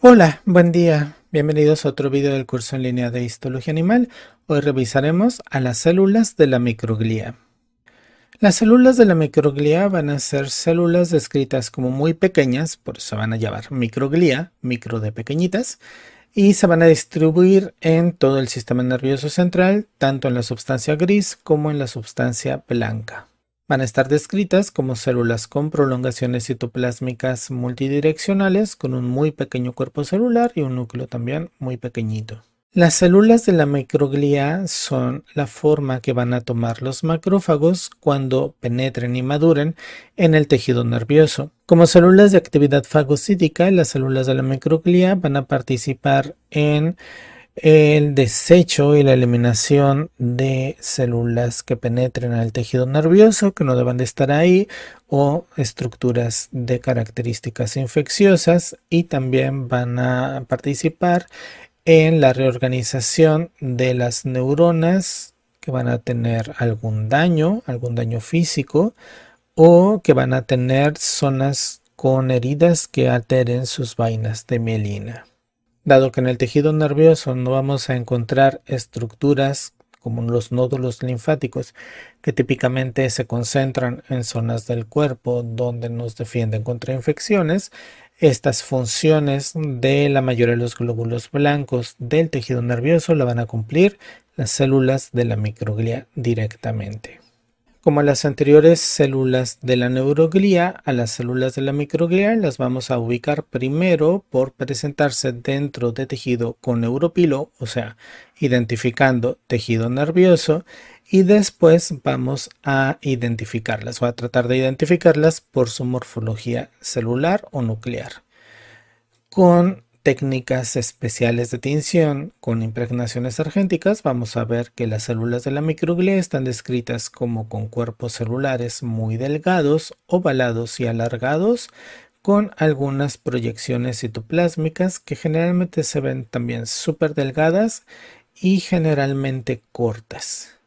Hola, buen día. Bienvenidos a otro video del curso en línea de Histología Animal. Hoy revisaremos a las células de la microglía. Las células de la microglía van a ser células descritas como muy pequeñas, por eso van a llamar microglía, micro de pequeñitas, y se van a distribuir en todo el sistema nervioso central, tanto en la sustancia gris como en la substancia blanca. Van a estar descritas como células con prolongaciones citoplásmicas multidireccionales con un muy pequeño cuerpo celular y un núcleo también muy pequeñito. Las células de la microglía son la forma que van a tomar los macrófagos cuando penetren y maduren en el tejido nervioso. Como células de actividad fagocítica, las células de la microglía van a participar en el desecho y la eliminación de células que penetren al tejido nervioso, que no deban de estar ahí, o estructuras de características infecciosas y también van a participar en la reorganización de las neuronas que van a tener algún daño, algún daño físico o que van a tener zonas con heridas que alteren sus vainas de mielina. Dado que en el tejido nervioso no vamos a encontrar estructuras como los nódulos linfáticos, que típicamente se concentran en zonas del cuerpo donde nos defienden contra infecciones, estas funciones de la mayoría de los glóbulos blancos del tejido nervioso la van a cumplir las células de la microglia directamente. Como las anteriores células de la neuroglía, a las células de la microglía las vamos a ubicar primero por presentarse dentro de tejido con neuropilo, o sea, identificando tejido nervioso, y después vamos a identificarlas o a tratar de identificarlas por su morfología celular o nuclear. Con técnicas especiales de tinción con impregnaciones argénticas, vamos a ver que las células de la microglía están descritas como con cuerpos celulares muy delgados, ovalados y alargados, con algunas proyecciones citoplásmicas que generalmente se ven también súper delgadas y generalmente cortas.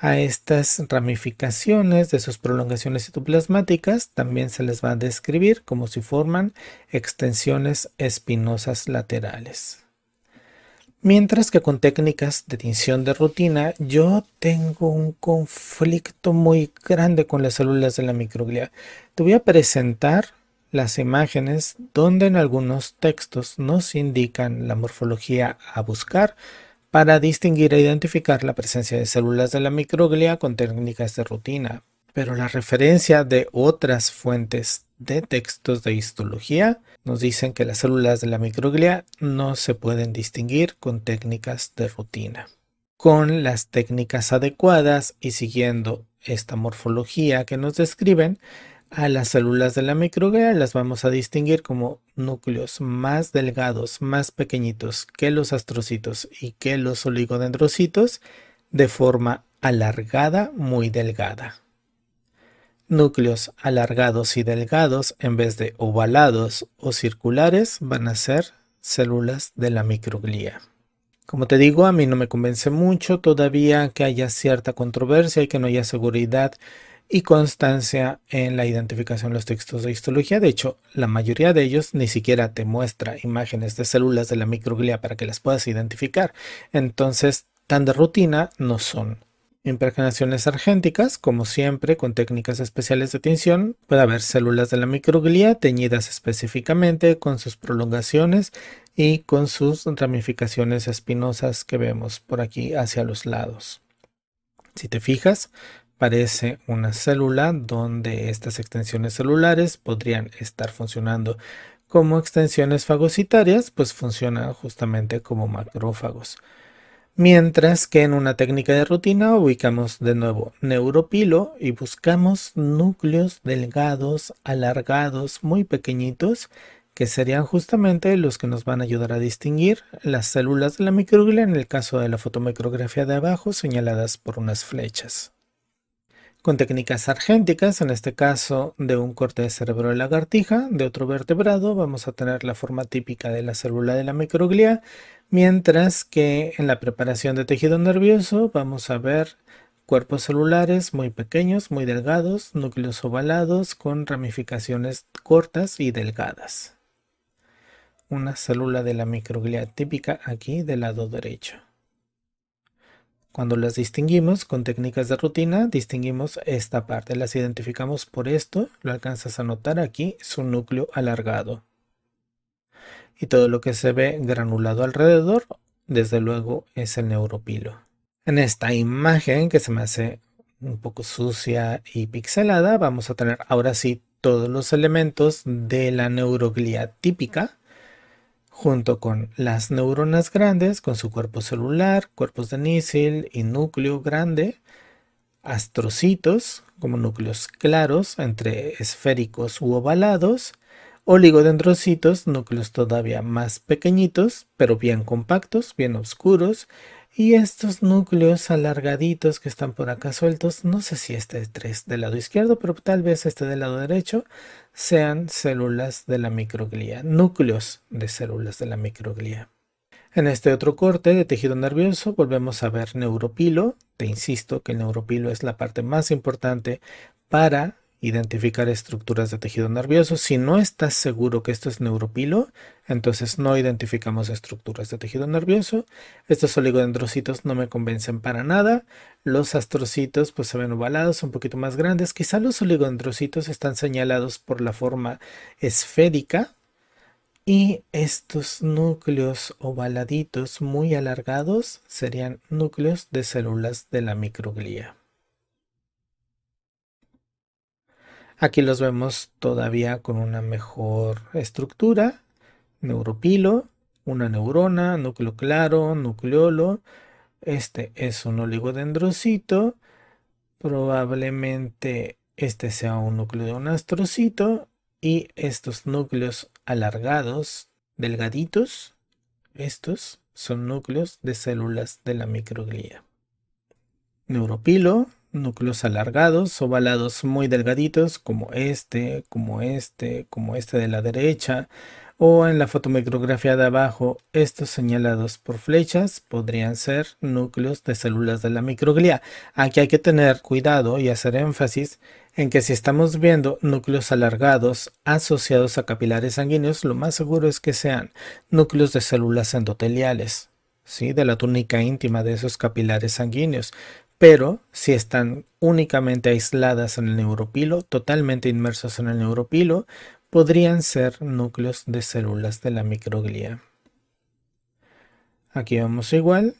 A estas ramificaciones de sus prolongaciones citoplasmáticas también se les va a describir como si forman extensiones espinosas laterales. Mientras que con técnicas de tinción de rutina, yo tengo un conflicto muy grande con las células de la microglia. Te voy a presentar las imágenes donde en algunos textos nos indican la morfología a buscar, para distinguir e identificar la presencia de células de la microglia con técnicas de rutina, pero la referencia de otras fuentes de textos de histología nos dicen que las células de la microglia no se pueden distinguir con técnicas de rutina. Con las técnicas adecuadas y siguiendo esta morfología que nos describen, a las células de la microglia las vamos a distinguir como núcleos más delgados, más pequeñitos que los astrocitos y que los oligodendrocitos de forma alargada, muy delgada. Núcleos alargados y delgados en vez de ovalados o circulares van a ser células de la microglia Como te digo, a mí no me convence mucho todavía que haya cierta controversia y que no haya seguridad y constancia en la identificación de los textos de histología. De hecho, la mayoría de ellos ni siquiera te muestra imágenes de células de la microglía para que las puedas identificar. Entonces, tan de rutina no son. Impregnaciones argénticas, como siempre, con técnicas especiales de tinción, puede haber células de la microglía teñidas específicamente con sus prolongaciones y con sus ramificaciones espinosas que vemos por aquí hacia los lados. Si te fijas, parece una célula donde estas extensiones celulares podrían estar funcionando como extensiones fagocitarias, pues funcionan justamente como macrófagos. Mientras que en una técnica de rutina ubicamos de nuevo neuropilo y buscamos núcleos delgados, alargados, muy pequeñitos, que serían justamente los que nos van a ayudar a distinguir las células de la microglia en el caso de la fotomicrografía de abajo señaladas por unas flechas con técnicas argénticas, en este caso de un corte de cerebro de lagartija, de otro vertebrado, vamos a tener la forma típica de la célula de la microglía, mientras que en la preparación de tejido nervioso vamos a ver cuerpos celulares muy pequeños, muy delgados, núcleos ovalados con ramificaciones cortas y delgadas. Una célula de la microglía típica aquí del lado derecho. Cuando las distinguimos con técnicas de rutina, distinguimos esta parte, las identificamos por esto, lo alcanzas a notar aquí, su núcleo alargado. Y todo lo que se ve granulado alrededor, desde luego es el neuropilo. En esta imagen que se me hace un poco sucia y pixelada, vamos a tener ahora sí todos los elementos de la neuroglia típica, junto con las neuronas grandes con su cuerpo celular, cuerpos de nísil y núcleo grande, astrocitos como núcleos claros entre esféricos u ovalados, oligodendrocitos, núcleos todavía más pequeñitos, pero bien compactos, bien oscuros, y estos núcleos alargaditos que están por acá sueltos, no sé si este es del lado izquierdo, pero tal vez este del lado derecho, sean células de la microglía, núcleos de células de la microglía. En este otro corte de tejido nervioso volvemos a ver neuropilo. Te insisto que el neuropilo es la parte más importante para identificar estructuras de tejido nervioso. Si no estás seguro que esto es neuropilo, entonces no identificamos estructuras de tejido nervioso. Estos oligodendrocitos no me convencen para nada. Los astrocitos pues se ven ovalados, un poquito más grandes. Quizá los oligodendrocitos están señalados por la forma esférica. Y estos núcleos ovaladitos muy alargados serían núcleos de células de la microglía. Aquí los vemos todavía con una mejor estructura, neuropilo, una neurona, núcleo claro, nucleolo. Este es un oligodendrocito, probablemente este sea un núcleo de un astrocito y estos núcleos alargados, delgaditos, estos son núcleos de células de la microglía. Neuropilo, núcleos alargados, ovalados muy delgaditos, como este, como este, como este de la derecha, o en la fotomicrografía de abajo, estos señalados por flechas podrían ser núcleos de células de la microglía. Aquí hay que tener cuidado y hacer énfasis en que si estamos viendo núcleos alargados asociados a capilares sanguíneos, lo más seguro es que sean núcleos de células endoteliales. ¿Sí? de la túnica íntima de esos capilares sanguíneos, pero si están únicamente aisladas en el neuropilo, totalmente inmersas en el neuropilo, podrían ser núcleos de células de la microglía. Aquí vemos igual,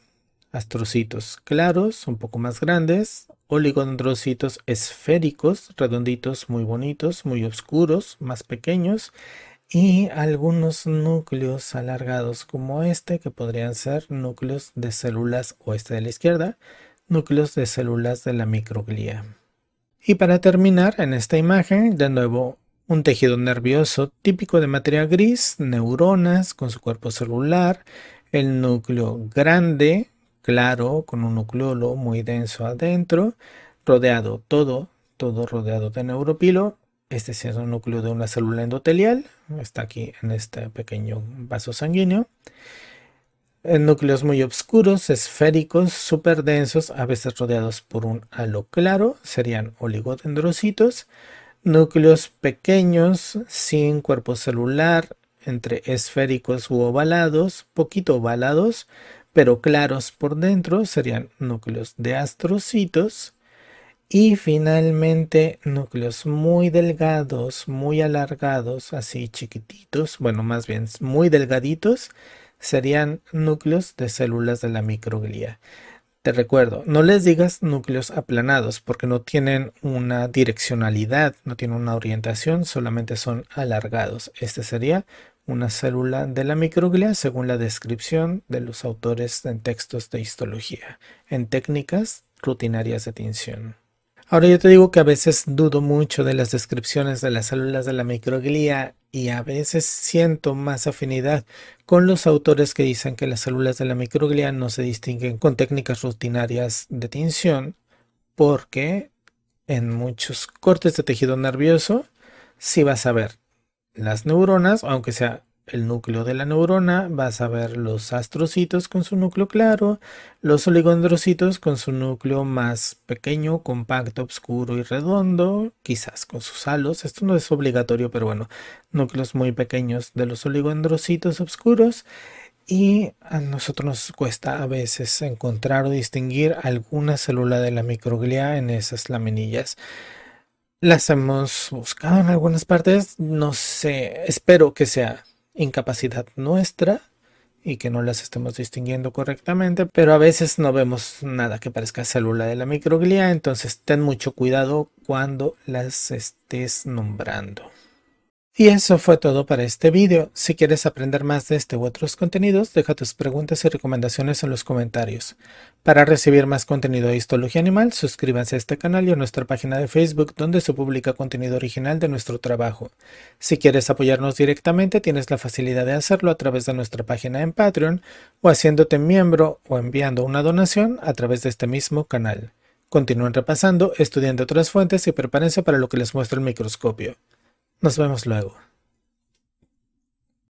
astrocitos claros, un poco más grandes, oligodendrocitos esféricos, redonditos, muy bonitos, muy oscuros, más pequeños, y algunos núcleos alargados como este, que podrían ser núcleos de células o este de la izquierda, núcleos de células de la microglía. Y para terminar, en esta imagen, de nuevo, un tejido nervioso típico de materia gris, neuronas con su cuerpo celular, el núcleo grande, claro, con un nucleolo muy denso adentro, rodeado todo, todo rodeado de neuropilo, este es un núcleo de una célula endotelial, está aquí en este pequeño vaso sanguíneo, núcleos muy oscuros, esféricos, súper densos, a veces rodeados por un halo claro, serían oligodendrocitos. Núcleos pequeños, sin cuerpo celular, entre esféricos u ovalados, poquito ovalados, pero claros por dentro, serían núcleos de astrocitos. Y finalmente núcleos muy delgados, muy alargados, así chiquititos, bueno, más bien muy delgaditos, serían núcleos de células de la microglía. Te recuerdo, no les digas núcleos aplanados porque no tienen una direccionalidad, no tienen una orientación, solamente son alargados. Este sería una célula de la microglía según la descripción de los autores en textos de histología, en técnicas rutinarias de tinción. Ahora yo te digo que a veces dudo mucho de las descripciones de las células de la microglía y a veces siento más afinidad con los autores que dicen que las células de la microglia no se distinguen con técnicas rutinarias de tinción porque en muchos cortes de tejido nervioso sí vas a ver las neuronas, aunque sea el núcleo de la neurona, vas a ver los astrocitos con su núcleo claro, los oligondrocitos con su núcleo más pequeño, compacto, oscuro y redondo, quizás con sus halos, esto no es obligatorio, pero bueno, núcleos muy pequeños de los oligondrocitos oscuros. Y a nosotros nos cuesta a veces encontrar o distinguir alguna célula de la microglia en esas laminillas. Las hemos buscado en algunas partes, no sé, espero que sea incapacidad nuestra y que no las estemos distinguiendo correctamente, pero a veces no vemos nada que parezca célula de la microglía, entonces ten mucho cuidado cuando las estés nombrando. Y eso fue todo para este video. Si quieres aprender más de este u otros contenidos, deja tus preguntas y recomendaciones en los comentarios. Para recibir más contenido de histología animal, suscríbanse a este canal y a nuestra página de Facebook donde se publica contenido original de nuestro trabajo. Si quieres apoyarnos directamente, tienes la facilidad de hacerlo a través de nuestra página en Patreon o haciéndote miembro o enviando una donación a través de este mismo canal. Continúen repasando, estudiando otras fuentes y prepárense para lo que les muestra el microscopio. Nos vemos luego.